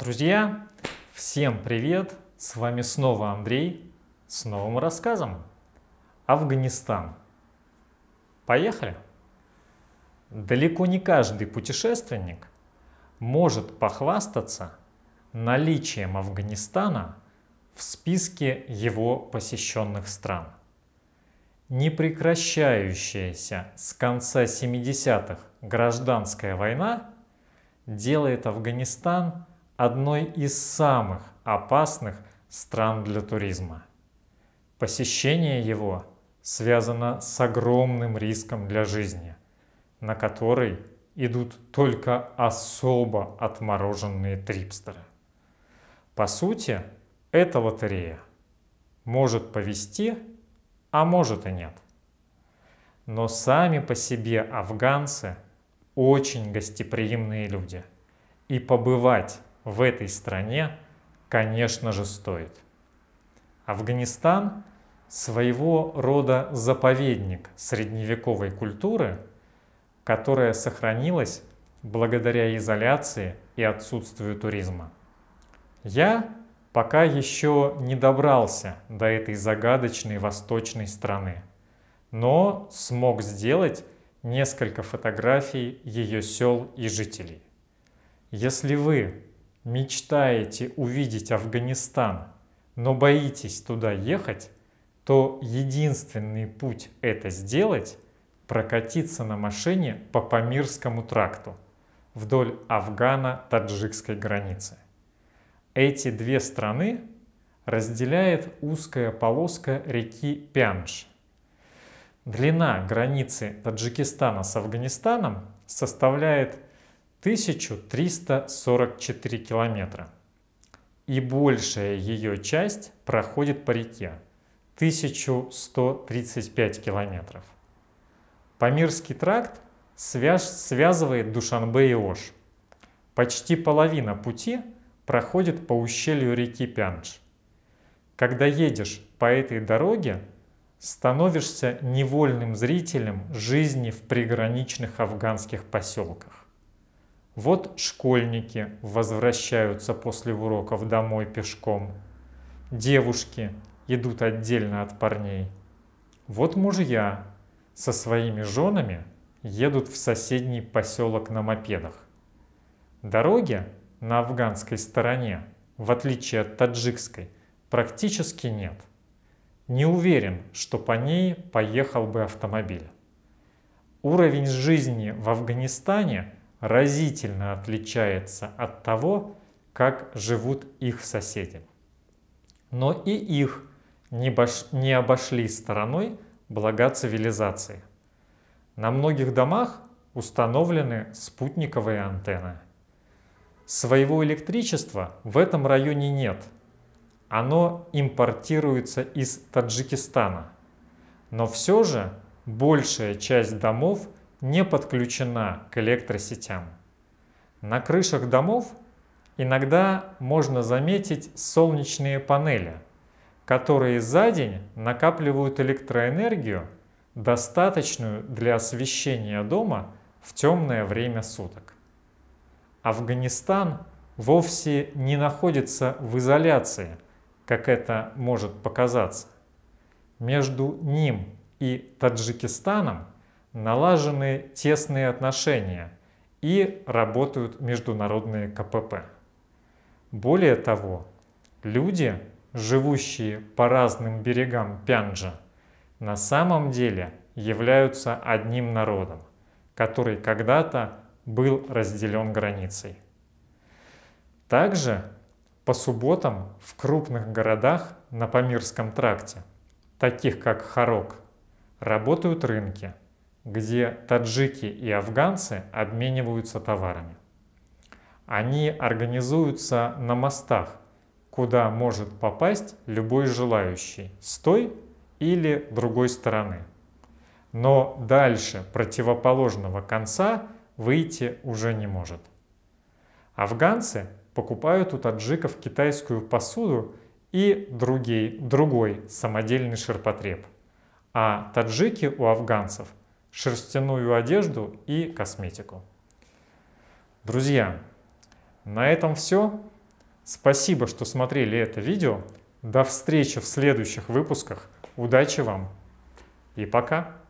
Друзья, всем привет! С вами снова Андрей с новым рассказом. Афганистан. Поехали! Далеко не каждый путешественник может похвастаться наличием Афганистана в списке его посещенных стран. Непрекращающаяся с конца 70-х гражданская война делает Афганистан – одной из самых опасных стран для туризма. Посещение его связано с огромным риском для жизни, на который идут только особо отмороженные трипстеры. По сути, эта лотерея может повести, а может и нет. Но сами по себе афганцы очень гостеприимные люди. И побывать в этой стране, конечно же, стоит. Афганистан – своего рода заповедник средневековой культуры, которая сохранилась благодаря изоляции и отсутствию туризма. Я пока еще не добрался до этой загадочной восточной страны, но смог сделать несколько фотографий ее сел и жителей. Если вы мечтаете увидеть Афганистан, но боитесь туда ехать, то единственный путь это сделать – прокатиться на машине по Памирскому тракту вдоль афгана таджикской границы. Эти две страны разделяет узкая полоска реки Пянж. Длина границы Таджикистана с Афганистаном составляет 1344 километра. И большая ее часть проходит по реке 1135 километров. Памирский тракт связ... связывает Душанбе и Ош. Почти половина пути проходит по ущелью реки Пянж. Когда едешь по этой дороге, становишься невольным зрителем жизни в приграничных афганских поселках. Вот школьники возвращаются после уроков домой пешком. Девушки идут отдельно от парней. Вот мужья со своими женами едут в соседний поселок на мопедах. Дороги на афганской стороне, в отличие от таджикской, практически нет. Не уверен, что по ней поехал бы автомобиль. Уровень жизни в Афганистане – разительно отличается от того, как живут их соседи. Но и их не, бош... не обошли стороной блага цивилизации. На многих домах установлены спутниковые антенны. Своего электричества в этом районе нет. Оно импортируется из Таджикистана. Но все же большая часть домов – не подключена к электросетям. На крышах домов иногда можно заметить солнечные панели, которые за день накапливают электроэнергию, достаточную для освещения дома в темное время суток. Афганистан вовсе не находится в изоляции, как это может показаться. Между ним и Таджикистаном – налажены тесные отношения и работают международные КПП. Более того, люди, живущие по разным берегам Пянджа, на самом деле являются одним народом, который когда-то был разделен границей. Также по субботам в крупных городах на Памирском тракте, таких как Харок, работают рынки, где таджики и афганцы обмениваются товарами. Они организуются на мостах, куда может попасть любой желающий с той или другой стороны. Но дальше противоположного конца выйти уже не может. Афганцы покупают у таджиков китайскую посуду и другие, другой самодельный ширпотреб. А таджики у афганцев – шерстяную одежду и косметику. Друзья, на этом все. Спасибо, что смотрели это видео. До встречи в следующих выпусках. Удачи вам и пока!